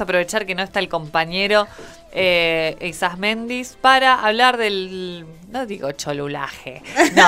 aprovechar que no está el compañero eh, Mendis para hablar del, no digo cholulaje, no,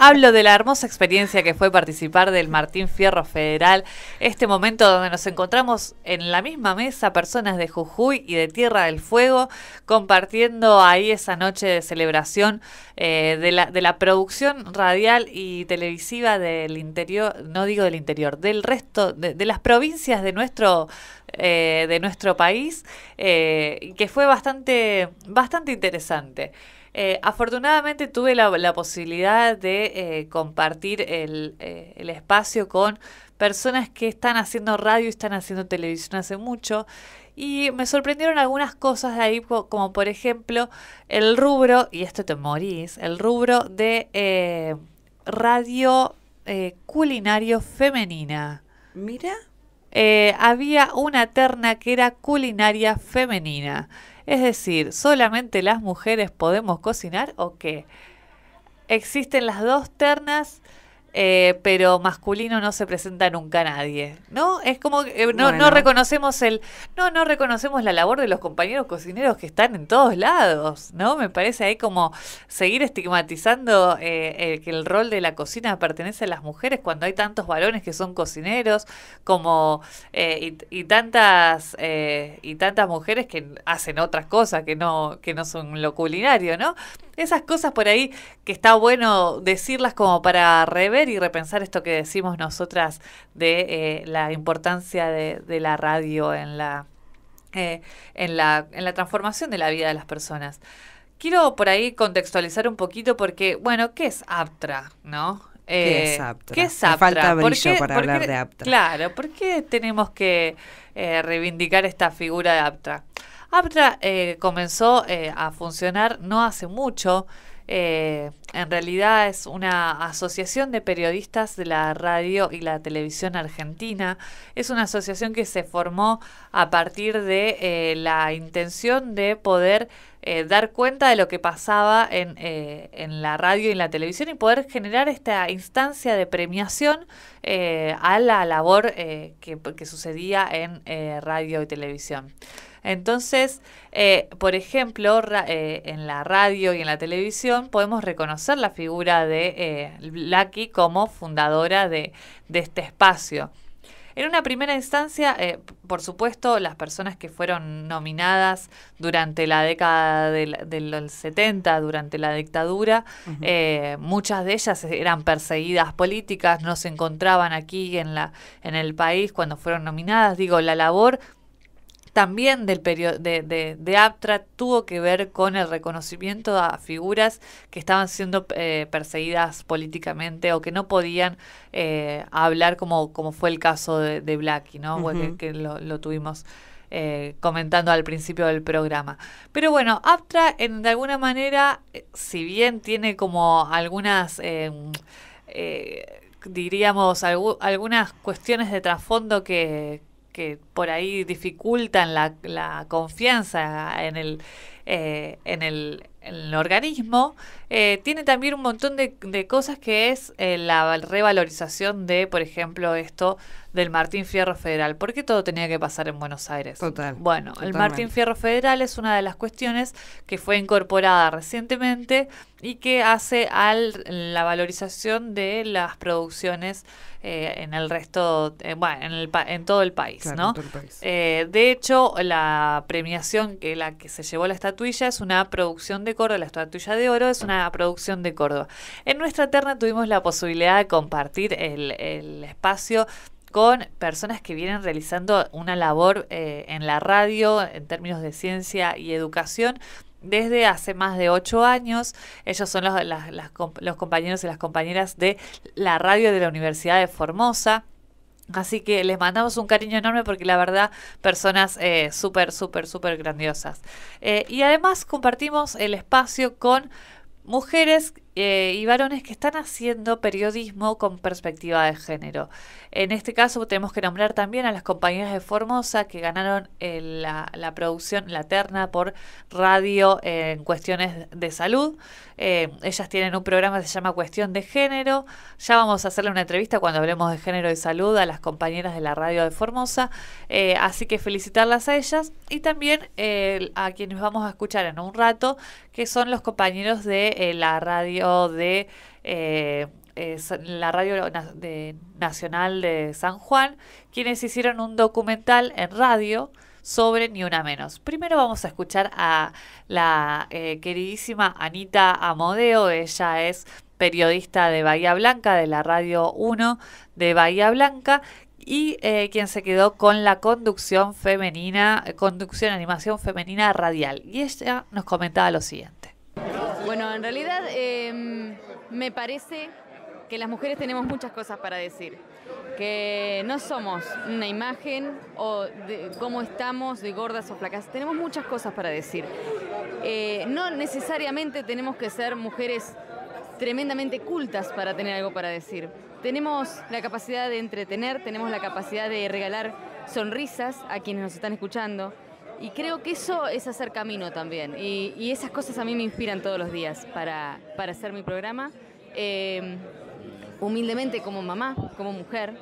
hablo de la hermosa experiencia que fue participar del Martín Fierro Federal, este momento donde nos encontramos en la misma mesa personas de Jujuy y de Tierra del Fuego, compartiendo ahí esa noche de celebración eh, de, la, producción radial y televisiva del interior, no digo del interior, del resto, de, las provincias de nuestro, eh, de nuestro país, eh, que fue bastante, bastante interesante. Eh, afortunadamente tuve la, posibilidad de eh, compartir el, eh, el, espacio con personas que están haciendo radio y están haciendo televisión hace mucho. Y me sorprendieron algunas cosas de ahí, como por ejemplo el rubro, y esto te morís, el rubro de radio culinario femenina. Mira. Eh, había una terna que era culinaria femenina. Es decir, ¿solamente las mujeres podemos cocinar o qué? Existen las dos ternas eh, pero masculino no se presenta nunca nadie, ¿no? Es como eh, no, no reconocemos el, no, no reconocemos la labor de los compañeros cocineros que están en todos lados, ¿no? Me parece ahí como seguir estigmatizando eh, que el rol de la cocina pertenece a las mujeres cuando hay tantos varones que son cocineros como y, y, tantas y tantas mujeres que hacen otras cosas que no que no son lo culinario, ¿no? esas cosas por ahí que está bueno decirlas como para rever y repensar esto que decimos nosotras de eh, la importancia de, la radio en la, eh, en, la, en la transformación de la vida de las personas. Quiero por ahí contextualizar un poquito porque, bueno, ¿qué es Aptra? ¿No? ¿Qué es eh, Aptra? falta para hablar de Aptra. Claro, ¿por qué tenemos que reivindicar esta figura de Aptra? Aptra eh, comenzó eh, a funcionar no hace mucho. Eh, en realidad es una asociación de periodistas de la radio y la televisión argentina. Es una asociación que se formó a partir de la intención de poder dar cuenta de lo que pasaba en, la radio y la televisión y poder generar esta instancia de premiación a la labor que, que, sucedía en radio y televisión. Entonces, eh, por ejemplo, eh, en la radio y en la televisión podemos reconocer la figura de Blackie eh, como fundadora de, este espacio. En una primera instancia, por supuesto, las personas que fueron nominadas durante la década del, 70, durante la dictadura, muchas de ellas eran perseguidas políticas, no se encontraban aquí en, la, en el país cuando fueron nominadas. Digo, la labor también del periodo de, de, Aptra tuvo que ver con el reconocimiento a figuras que estaban siendo eh, perseguidas políticamente o que no podían eh, hablar como, como fue el caso de, de Blackie, ¿no? Que, lo, tuvimos. Eh, comentando al principio del programa. Pero bueno, Aptra en, de alguna manera, si bien tiene como algunas em, diríamos, algunas cuestiones de trasfondo que, que por ahí dificultan la, la confianza en el, eh, en el el organismo, eh, tiene también un montón de, cosas que es eh, la revalorización de, por ejemplo, esto del Martín Fierro Federal. ¿Por qué todo tenía que pasar en Buenos Aires? Total. Bueno, el Martín Fierro Federal es una de las cuestiones que fue incorporada recientemente y que hace a la valorización de las producciones eh, en el resto, bueno, en, todo el país, ¿no? Todo el país. de hecho, la premiación que la que se llevó la estatuilla es una producción de Córdoba, la estatuilla de oro, es una producción de Córdoba. En nuestra terna tuvimos la posibilidad de compartir el, espacio con personas que vienen realizando una labor eh, en la radio en términos de ciencia y educación desde hace más de ocho años. Ellos son los compañeros y las compañeras de la radio de la Universidad de Formosa. Así que les mandamos un cariño enorme porque la verdad, personas eh, súper, súper, súper grandiosas. Eh, y además compartimos el espacio con mujeres eh, y varones que están haciendo periodismo con perspectiva de género. En este caso tenemos que nombrar también a las compañeras de Formosa que ganaron eh, la, producción, la terna por radio en cuestiones de salud. Eh, ellas tienen un programa que se llama Cuestión de Género. Ya vamos a hacerle una entrevista cuando hablemos de género y salud a las compañeras de la radio de Formosa. así que felicitarlas a ellas y también a quienes vamos a escuchar en un rato, que son los compañeros de la radio de eh, eh, la Radio Nacional de San Juan, quienes hicieron un documental en radio sobre Ni Una Menos. Primero vamos a escuchar a la eh, queridísima Anita Amodeo, ella es periodista de Bahía Blanca, de la Radio 1 de Bahía Blanca, y quien se quedó con la conducción femenina, conducción animación femenina radial. Y ella nos comentaba lo siguiente. Bueno, en realidad em, me parece que las mujeres tenemos muchas cosas para decir, que no somos una imagen o de cómo estamos de gordas o flacas, tenemos muchas cosas para decir. Eh, no necesariamente tenemos que ser mujeres tremendamente cultas para tener algo para decir. Tenemos la capacidad de entretener, tenemos la capacidad de regalar sonrisas a quienes nos están escuchando, y creo que eso es hacer camino también. Y, esas cosas a mí me inspiran todos los días para, hacer mi programa. Eh, humildemente como mamá, como mujer,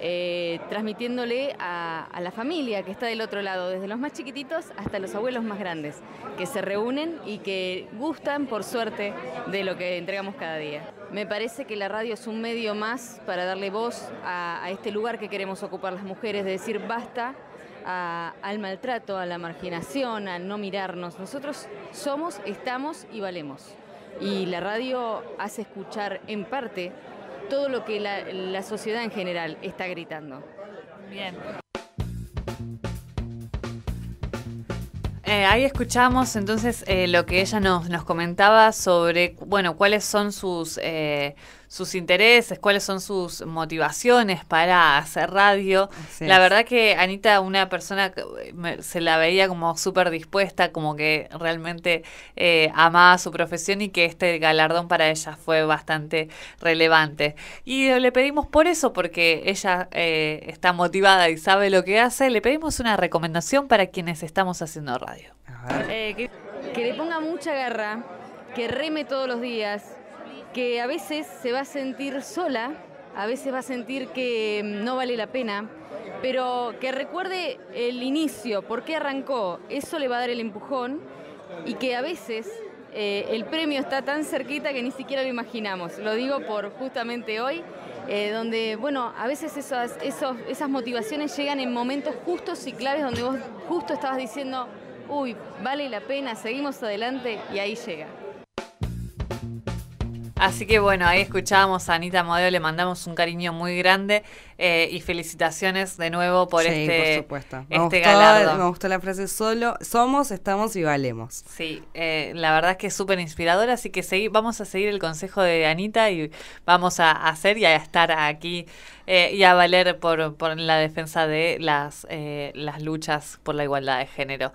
eh, transmitiéndole a, la familia que está del otro lado, desde los más chiquititos hasta los abuelos más grandes, que se reúnen y que gustan, por suerte, de lo que entregamos cada día. Me parece que la radio es un medio más para darle voz a, a este lugar que queremos ocupar las mujeres, de decir basta al maltrato, a la marginación, a no mirarnos. Nosotros somos, estamos y valemos. Y la radio hace escuchar en parte todo lo que la, sociedad en general está gritando. Bien. Eh, ahí escuchamos entonces eh, lo que ella nos, comentaba sobre, bueno, cuáles son sus, eh, sus intereses, cuáles son sus motivaciones para hacer radio. la verdad que Anita, una persona que eh, se la veía como súper dispuesta, como que realmente eh, amaba su profesión y que este galardón para ella fue bastante relevante. Y le pedimos por eso, porque ella eh, está motivada y sabe lo que hace, le pedimos una recomendación para quienes estamos haciendo radio. Eh, que, que le ponga mucha garra, que reme todos los días que a veces se va a sentir sola, a veces va a sentir que mm, no vale la pena, pero que recuerde el inicio, por qué arrancó, eso le va a dar el empujón y que a veces eh, el premio está tan cerquita que ni siquiera lo imaginamos. Lo digo por justamente hoy, eh, donde, bueno, a veces esas, esas motivaciones llegan en momentos justos y claves donde vos justo estabas diciendo, uy, vale la pena, seguimos adelante y ahí llega. Así que bueno, ahí escuchábamos a Anita Modeo, le mandamos un cariño muy grande eh, y felicitaciones de nuevo por este, por Me este Me gustó la frase solo, somos, estamos y valemos. Sí, eh, la verdad es que es súper inspiradora, así que vamos a seguir el consejo de Anita y vamos a hacer y a estar aquí eh, y a valer por, por la defensa de las, las luchas por la igualdad de género.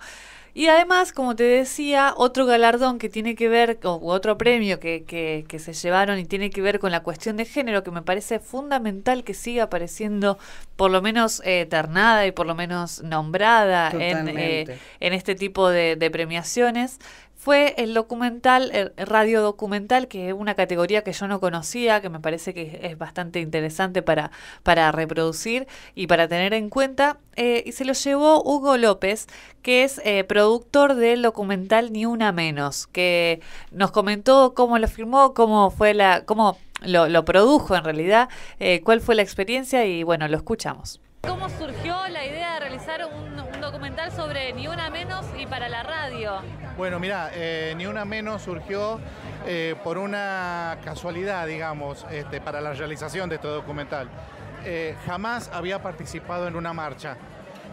Y además, como te decía, otro galardón que tiene que ver, o otro premio que, que, se llevaron y tiene que ver con la cuestión de género, que me parece fundamental que siga apareciendo, por lo menos eternada eh, y por lo menos nombrada en, eh, este tipo de premiaciones, fue el documental, el Documental, que es una categoría que yo no conocía, que me parece que es bastante interesante para, para reproducir y para tener en cuenta. Eh, y se lo llevó Hugo López, que es eh, productor del documental Ni Una Menos, que nos comentó cómo lo firmó, cómo fue la, cómo lo, produjo en realidad, eh, cuál fue la experiencia y bueno, lo escuchamos. ¿Cómo surgió la documental sobre Ni Una Menos y para la radio. Bueno, mira, eh, Ni Una Menos surgió eh, por una casualidad, digamos, este, para la realización de este documental. Eh, jamás había participado en una marcha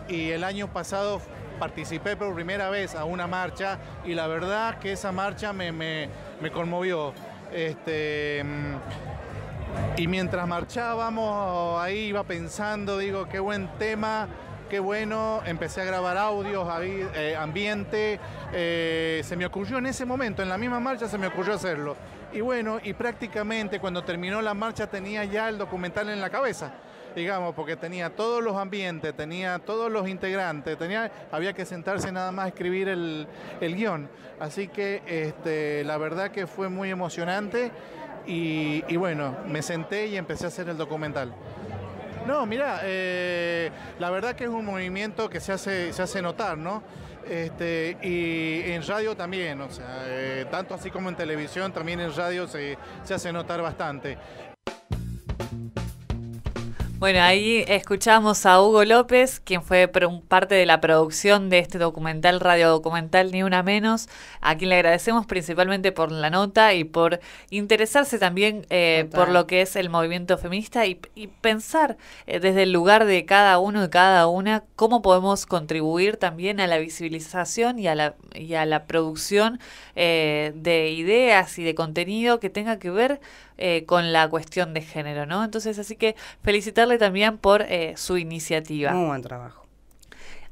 y el año pasado participé por primera vez a una marcha y la verdad que esa marcha me, conmovió. Este, mm, y mientras marchábamos, ahí iba pensando, digo, qué buen tema qué bueno, empecé a grabar audios, eh, ambiente, eh, se me ocurrió en ese momento, en la misma marcha se me ocurrió hacerlo. Y bueno, y prácticamente cuando terminó la marcha tenía ya el documental en la cabeza digamos, porque tenía todos los ambientes, tenía todos los integrantes, tenía, había que sentarse nada más a escribir el, guión. Así que este, la verdad que fue muy emocionante y bueno, me senté y empecé a hacer el documental. No, mira, eh, la verdad que es un movimiento que se hace, se hace notar, ¿no? Este, y en radio también, o sea, eh, tanto así como en televisión, también en radio se, se hace notar bastante. Bueno, ahí escuchamos a Hugo López, quien fue parte de la producción de este documental, radio documental Ni Una Menos, a quien le agradecemos principalmente por la nota y por interesarse también eh, por lo que es el movimiento feminista y, pensar eh, desde el lugar de cada uno y cada una cómo podemos contribuir también a la visibilización y a la, a la producción eh, de ideas y de contenido que tenga que ver con la cuestión de género, ¿no? Entonces, así que felicitarle también por eh, su iniciativa. Muy buen trabajo.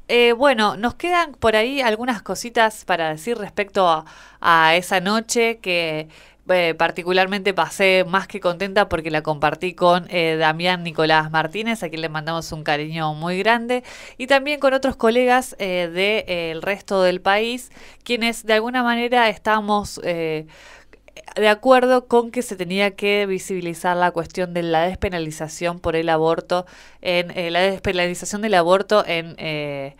Eh, bueno, nos quedan por ahí algunas cositas para decir respecto a, esa noche que eh, particularmente pasé más que contenta porque la compartí con Damián Nicolás Martínez, a quien le mandamos un cariño muy grande, y también con otros colegas del resto del país, quienes de alguna manera estamos de acuerdo con que se tenía que visibilizar la cuestión de la despenalización por el aborto, en eh, la despenalización del aborto en, eh,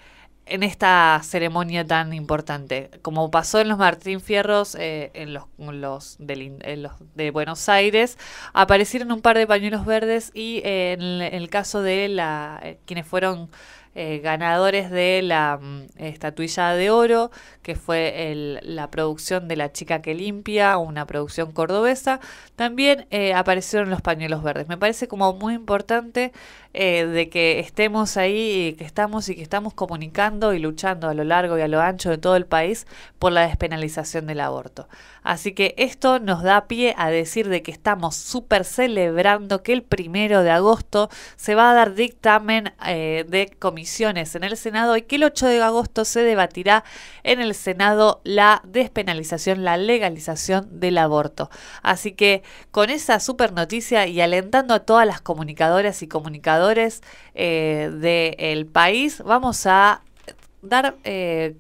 en esta ceremonia tan importante. Como pasó en los Martín Fierros, eh, en, los, los de Buenos Aires, aparecieron un par de pañuelos verdes y en, el, en el caso de la, quienes fueron eh, ganadores de la mm, estatuilla de oro, que fue la producción de La chica que limpia, una producción cordobesa, también eh, aparecieron los pañuelos verdes. Me parece como muy importante eh, de que estemos ahí que estamos y que estamos comunicando y luchando a lo largo y a lo ancho de todo el país por la despenalización del aborto. Así que esto nos da pie a decir de que estamos súper celebrando que el primero de agosto se va a dar dictamen de comisión en el Senado y que el 8 de agosto se debatirá en el Senado la despenalización, la legalización del aborto. Así que con esa super noticia y alentando a todas las comunicadoras y comunicadores eh, del país, vamos a dar... Eh,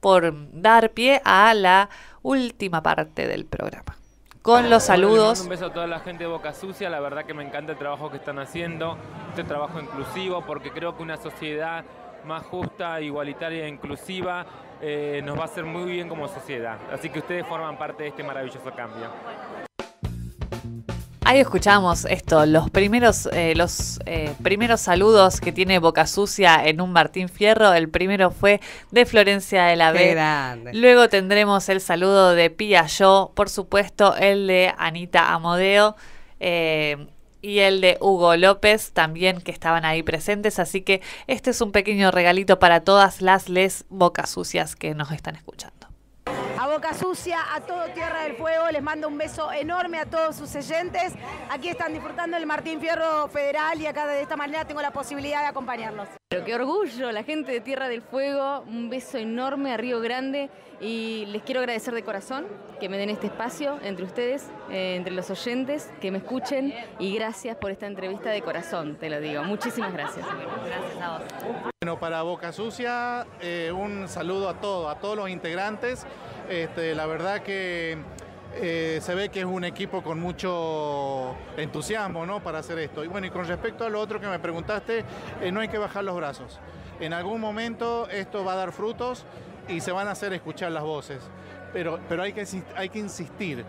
por dar pie a la última parte del programa con los saludos. un beso a toda la gente de Boca Sucia, la verdad que me encanta el trabajo que están haciendo, este trabajo inclusivo, porque creo que una sociedad más justa, igualitaria e inclusiva eh, nos va a hacer muy bien como sociedad. Así que ustedes forman parte de este maravilloso cambio. Ahí escuchamos esto, los primeros, eh, los eh, primeros saludos que tiene Boca Sucia en un Martín Fierro. El primero fue de Florencia de la B. Luego tendremos el saludo de Pia Yo, por supuesto, el de Anita Amodeo. Eh, y el de Hugo López también que estaban ahí presentes. Así que este es un pequeño regalito para todas las les Boca sucias que nos están escuchando. Boca Sucia, a todo Tierra del Fuego. Les mando un beso enorme a todos sus oyentes. Aquí están disfrutando el Martín Fierro Federal y acá de esta manera tengo la posibilidad de acompañarlos. Pero qué orgullo, la gente de Tierra del Fuego, un beso enorme a Río Grande y les quiero agradecer de corazón que me den este espacio entre ustedes, eh, entre los oyentes, que me escuchen y gracias por esta entrevista de corazón, te lo digo. Muchísimas gracias. Gracias a vos. Bueno, para Boca Sucia, eh, un saludo a todos, a todos los integrantes. Este, la verdad que eh, se ve que es un equipo con mucho entusiasmo para hacer esto. Y bueno, y con respecto a lo otro que me preguntaste, eh, no hay que bajar los brazos. En algún momento esto va a dar frutos y se van a hacer escuchar las voces, pero, pero hay, que, hay que insistir.